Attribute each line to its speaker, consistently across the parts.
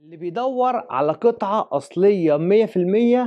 Speaker 1: اللي بيدور على قطعة أصلية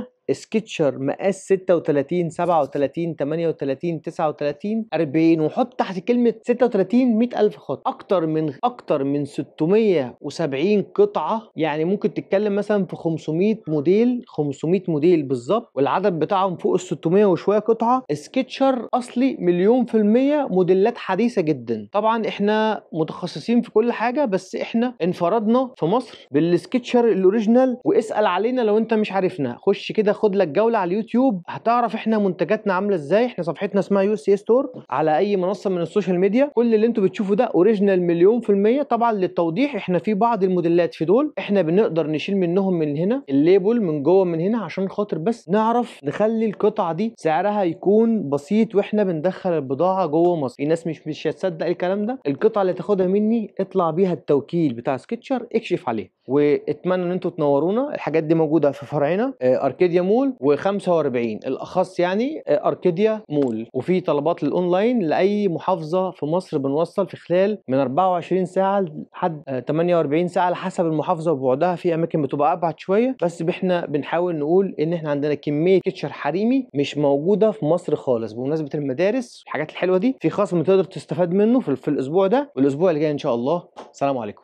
Speaker 1: 100% سكتشر مقاس 36 37 38 39 40 وحط تحت كلمه 36 100000 خط اكتر من اكتر من 670 قطعه يعني ممكن تتكلم مثلا في 500 موديل 500 موديل بالظبط والعدد بتاعهم فوق ال 600 وشويه قطعه سكتشر اصلي مليون في الميه موديلات حديثه جدا طبعا احنا متخصصين في كل حاجه بس احنا انفردنا في مصر بالسكتشر الاوريجينال واسال علينا لو انت مش عارفنا خش كده خد لك جوله على اليوتيوب هتعرف احنا منتجاتنا عامله ازاي احنا صفحتنا اسمها يو سي ستور على اي منصه من السوشيال ميديا كل اللي انتوا بتشوفوا ده اوريجينال مليون في الميه طبعا للتوضيح احنا في بعض الموديلات في دول احنا بنقدر نشيل منهم من هنا الليبل من جوه من هنا عشان خاطر بس نعرف نخلي القطعه دي سعرها يكون بسيط واحنا بندخل البضاعه جوه مصر في ناس مش مش هتصدق الكلام ده القطعه اللي تاخدها مني اطلع بيها التوكيل بتاع سكتشر اكشف عليها واتمنى ان انتم تنورونا الحاجات دي موجوده في فرعنا آه، اركيديا مول و45 الاخص يعني آه، اركيديا مول وفي طلبات للاونلاين لاي محافظه في مصر بنوصل في خلال من 24 ساعه لحد 48 آه، ساعه على حسب المحافظه وبعدها في اماكن بتبقى ابعد شويه بس احنا بنحاول نقول ان احنا عندنا كميه كيتشر حريمي مش موجوده في مصر خالص بمناسبه المدارس الحاجات الحلوه دي في خصم تقدر تستفاد منه في, في الاسبوع ده والاسبوع اللي جاي ان شاء الله سلام عليكم